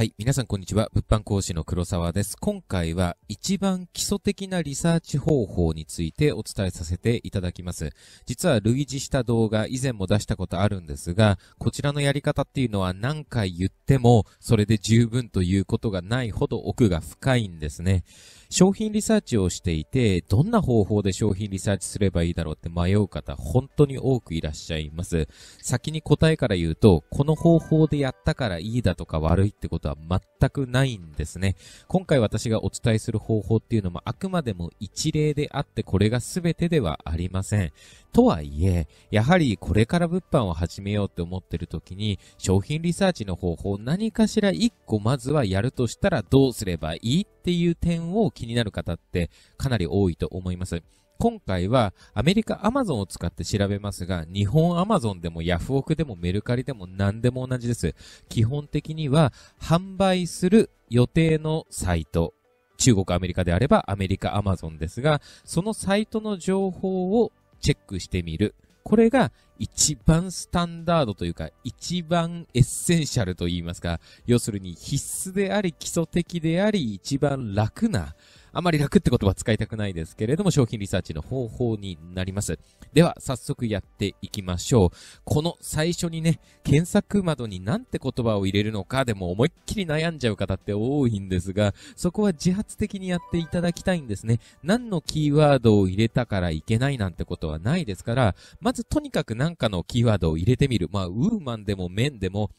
はい。皆さん、こんにちは。物販講師の黒沢です。今回は、一番基礎的なリサーチ方法についてお伝えさせていただきます。実は、類似した動画、以前も出したことあるんですが、こちらのやり方っていうのは何回言っても、それで十分ということがないほど奥が深いんですね。商品リサーチをしていて、どんな方法で商品リサーチすればいいだろうって迷う方、本当に多くいらっしゃいます。先に答えから言うと、この方法でやったからいいだとか悪いってことは全くないんですね。今回私がお伝えする方法っていうのもあくまでも一例であってこれが全てではありません。とはいえ、やはりこれから物販を始めようって思ってる時に商品リサーチの方法何かしら1個まずはやるとしたらどうすればいいっていう点を気になる方ってかなり多いと思います。今回はアメリカ Amazon を使って調べますが、日本 Amazon でもヤフオクでもメルカリでも何でも同じです。基本的には販売する予定のサイト。中国アメリカであればアメリカ Amazon ですが、そのサイトの情報をチェックしてみる。これが一番スタンダードというか、一番エッセンシャルと言いますか、要するに必須であり、基礎的であり、一番楽な、あまり楽って言葉使いたくないですけれども、商品リサーチの方法になります。では、早速やっていきましょう。この最初にね、検索窓になんて言葉を入れるのかでも思いっきり悩んじゃう方って多いんですが、そこは自発的にやっていただきたいんですね。何のキーワードを入れたからいけないなんてことはないですから、まずとにかく何かのキーワードを入れてみる。まあ、ウーマンでもメンでも、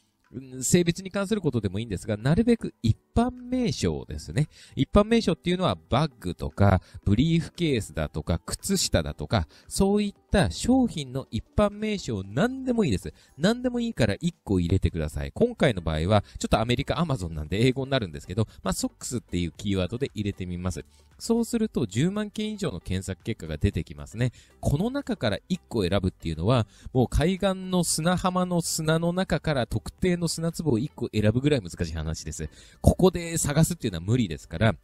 性別に関することでもいいんですが、なるべく一般名称ですね。一般名称っていうのはバッグとか、ブリーフケースだとか、靴下だとか、そういった商品の一般名称何でもいいです。何でもいいから1個入れてください。今回の場合は、ちょっとアメリカ Amazon なんで英語になるんですけど、まあ、ックスっていうキーワードで入れてみます。そうすると10万件以上の検索結果が出てきますね。この中から1個選ぶっていうのは、もう海岸の砂浜の砂の中から特定の砂粒を1個選ぶぐらい難しい話です。ここで探すっていうのは無理ですから、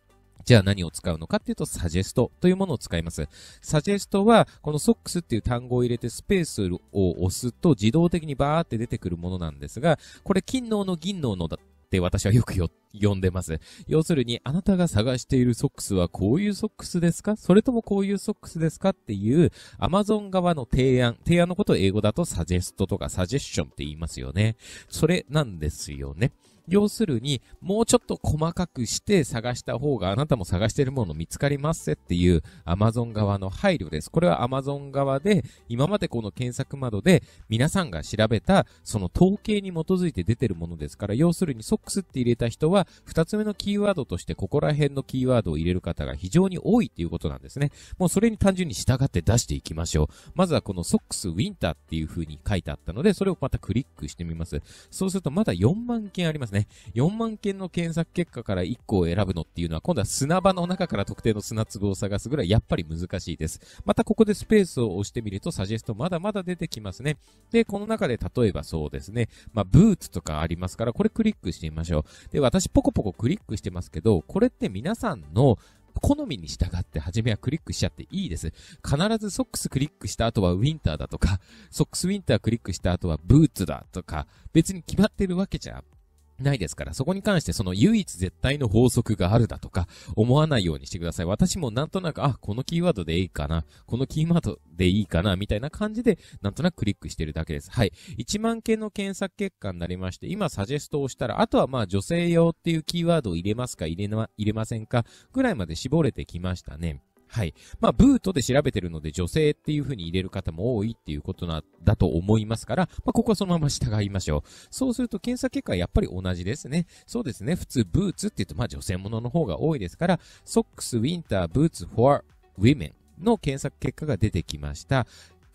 じゃあ何を使うのかっていうと、サジェストというものを使います。サジェストは、このックスっていう単語を入れてスペースを押すと自動的にバーって出てくるものなんですが、これ金能の銀能のだって私はよくよ呼んでます。要するに、あなたが探しているソックスはこういうソックスですかそれともこういうソックスですかっていう、アマゾン側の提案。提案のことを英語だとサジェストとかサジェッションって言いますよね。それなんですよね。要するに、もうちょっと細かくして探した方があなたも探してるもの見つかりますっていう Amazon 側の配慮です。これは Amazon 側で、今までこの検索窓で皆さんが調べた、その統計に基づいて出てるものですから、要するにソックスって入れた人は、二つ目のキーワードとして、ここら辺のキーワードを入れる方が非常に多いっていうことなんですね。もうそれに単純に従って出していきましょう。まずはこのソックスウィンターっていう風に書いてあったので、それをまたクリックしてみます。そうするとまだ4万件ありますね。ね。4万件の検索結果から1個を選ぶのっていうのは、今度は砂場の中から特定の砂粒を探すぐらいやっぱり難しいです。またここでスペースを押してみると、サジェストまだまだ出てきますね。で、この中で例えばそうですね。まあ、ブーツとかありますから、これクリックしてみましょう。で、私ポコポコクリックしてますけど、これって皆さんの好みに従って初めはクリックしちゃっていいです。必ずソックスクリックした後はウィンターだとか、ソックスウィンタークリックした後はブーツだとか、別に決まってるわけじゃないですから、そこに関してその唯一絶対の法則があるだとか、思わないようにしてください。私もなんとなく、あ、このキーワードでいいかな、このキーワードでいいかな、みたいな感じで、なんとなくクリックしてるだけです。はい。1万件の検索結果になりまして、今サジェストをしたら、あとはまあ女性用っていうキーワードを入れますか、入れな、入れませんか、ぐらいまで絞れてきましたね。はい。まあ、ブートで調べてるので女性っていう風に入れる方も多いっていうことな、だと思いますから、まあ、ここはそのまま従いましょう。そうすると検査結果はやっぱり同じですね。そうですね。普通ブーツって言うと、まあ、女性ものの方が多いですから、ソックス、ウィンター、ブーツ、フォア、ウィメンの検索結果が出てきました。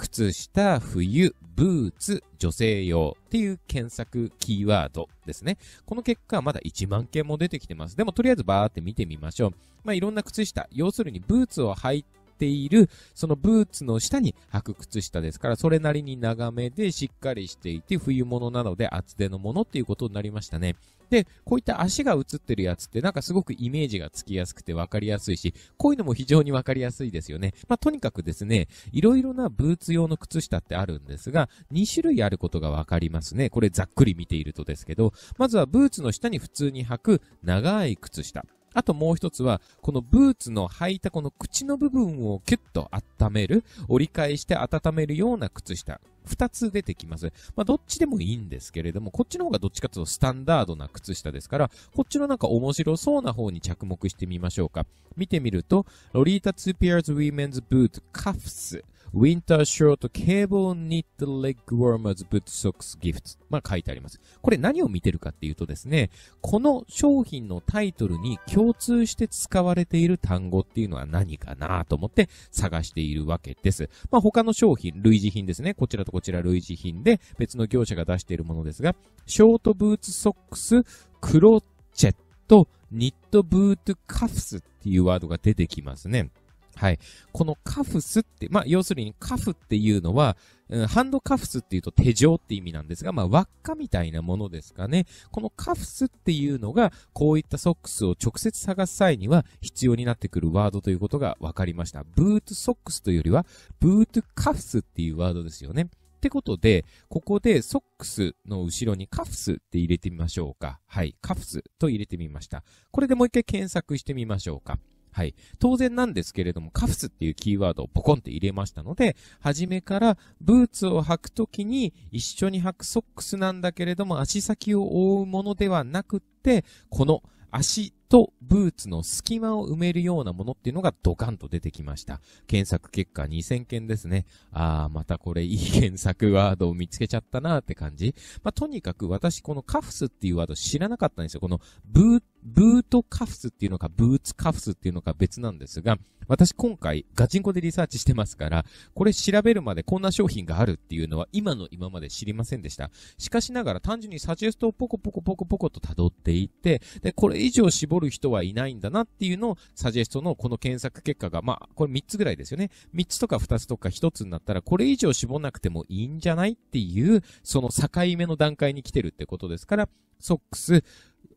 靴下、冬、ブーツ、女性用っていう検索キーワードですね。この結果はまだ1万件も出てきてます。でもとりあえずバーって見てみましょう。まあ、いろんな靴下、要するにブーツを履いている、そのブーツの下に履く靴下ですから、それなりに長めでしっかりしていて、冬物なので厚手のものっていうことになりましたね。で、こういった足が映ってるやつってなんかすごくイメージがつきやすくてわかりやすいし、こういうのも非常にわかりやすいですよね。まあ、とにかくですね、いろいろなブーツ用の靴下ってあるんですが、2種類あることがわかりますね。これざっくり見ているとですけど、まずはブーツの下に普通に履く長い靴下。あともう一つは、このブーツの履いたこの口の部分をキュッと温める、折り返して温めるような靴下。二つ出てきます。まあ、どっちでもいいんですけれども、こっちの方がどっちかというとスタンダードな靴下ですから、こっちのなんか面白そうな方に着目してみましょうか。見てみると、ロリータ2 p アー r s Women's Boot Cuffs ウィンターショート、ケーブルニット、レッグウォーマーズ、ブッソックス、ギフト。まあ、書いてあります。これ何を見てるかっていうとですね、この商品のタイトルに共通して使われている単語っていうのは何かなと思って探しているわけです。まあ、他の商品、類似品ですね。こちらとこちら類似品で、別の業者が出しているものですが、ショートブーツソックス、クロチェット、ニットブーツカフスっていうワードが出てきますね。はい。このカフスって、まあ、要するにカフっていうのは、うん、ハンドカフスっていうと手錠って意味なんですが、まあ、輪っかみたいなものですかね。このカフスっていうのが、こういったソックスを直接探す際には必要になってくるワードということがわかりました。ブートソックスというよりは、ブートカフスっていうワードですよね。ってことで、ここでソックスの後ろにカフスって入れてみましょうか。はい。カフスと入れてみました。これでもう一回検索してみましょうか。はい。当然なんですけれども、カフスっていうキーワードをポコンって入れましたので、初めからブーツを履くときに一緒に履くソックスなんだけれども、足先を覆うものではなくって、この足とブーツの隙間を埋めるようなものっていうのがドカンと出てきました。検索結果2000件ですね。あー、またこれいい検索ワードを見つけちゃったなーって感じ。まあ、とにかく私このカフスっていうワード知らなかったんですよ。このブーツブートカフスっていうのか、ブーツカフスっていうのか別なんですが、私今回ガチンコでリサーチしてますから、これ調べるまでこんな商品があるっていうのは今の今まで知りませんでした。しかしながら単純にサジェストをポコポコポコポコと辿っていって、で、これ以上絞る人はいないんだなっていうのをサジェストのこの検索結果が、まあ、これ3つぐらいですよね。3つとか2つとか1つになったらこれ以上絞んなくてもいいんじゃないっていう、その境目の段階に来てるってことですから、ソックス、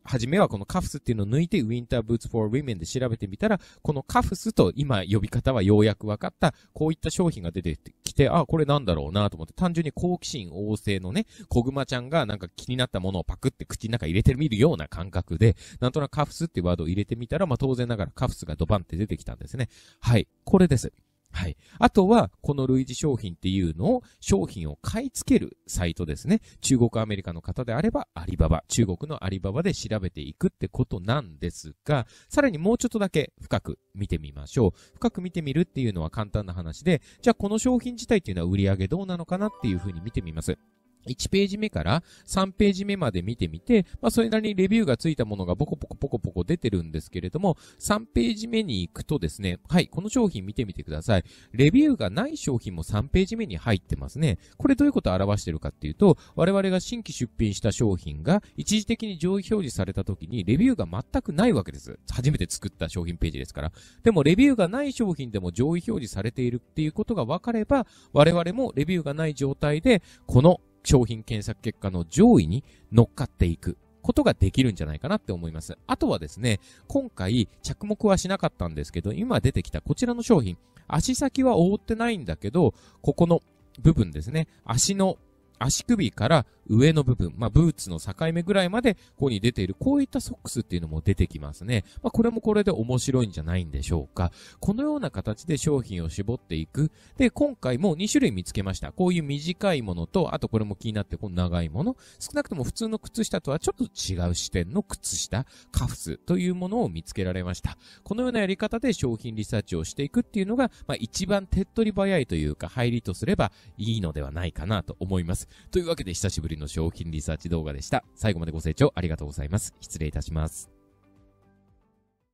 はじめはこのカフスっていうのを抜いて、ウィンターブーツフォー w o m e で調べてみたら、このカフスと今呼び方はようやく分かった、こういった商品が出てきて、あ、これなんだろうなと思って、単純に好奇心旺盛のね、小熊ちゃんがなんか気になったものをパクって口の中入れてみるような感覚で、なんとなくカフスっていうワードを入れてみたら、まあ、当然ながらカフスがドバンって出てきたんですね。はい。これです。はい。あとは、この類似商品っていうのを、商品を買い付けるサイトですね。中国アメリカの方であれば、アリババ。中国のアリババで調べていくってことなんですが、さらにもうちょっとだけ深く見てみましょう。深く見てみるっていうのは簡単な話で、じゃあこの商品自体っていうのは売り上げどうなのかなっていうふうに見てみます。1ページ目から3ページ目まで見てみて、まあそれなりにレビューがついたものがボコボコボコボコ出てるんですけれども、3ページ目に行くとですね、はい、この商品見てみてください。レビューがない商品も3ページ目に入ってますね。これどういうことを表してるかっていうと、我々が新規出品した商品が一時的に上位表示された時にレビューが全くないわけです。初めて作った商品ページですから。でもレビューがない商品でも上位表示されているっていうことが分かれば、我々もレビューがない状態で、この商品検索結果の上位に乗っかっていくことができるんじゃないかなって思います。あとはですね、今回着目はしなかったんですけど、今出てきたこちらの商品、足先は覆ってないんだけど、ここの部分ですね、足の足首から上の部分、まあ、ブーツの境目ぐらいまで、ここに出ている、こういったソックスっていうのも出てきますね。まあ、これもこれで面白いんじゃないんでしょうか。このような形で商品を絞っていく。で、今回も2種類見つけました。こういう短いものと、あとこれも気になって、この長いもの。少なくとも普通の靴下とはちょっと違う視点の靴下、カフスというものを見つけられました。このようなやり方で商品リサーチをしていくっていうのが、まあ、一番手っ取り早いというか、入りとすればいいのではないかなと思います。。というわけで久しぶりの商品リサーチ動画でした。最後までご清聴ありがとうございます。失礼いたします。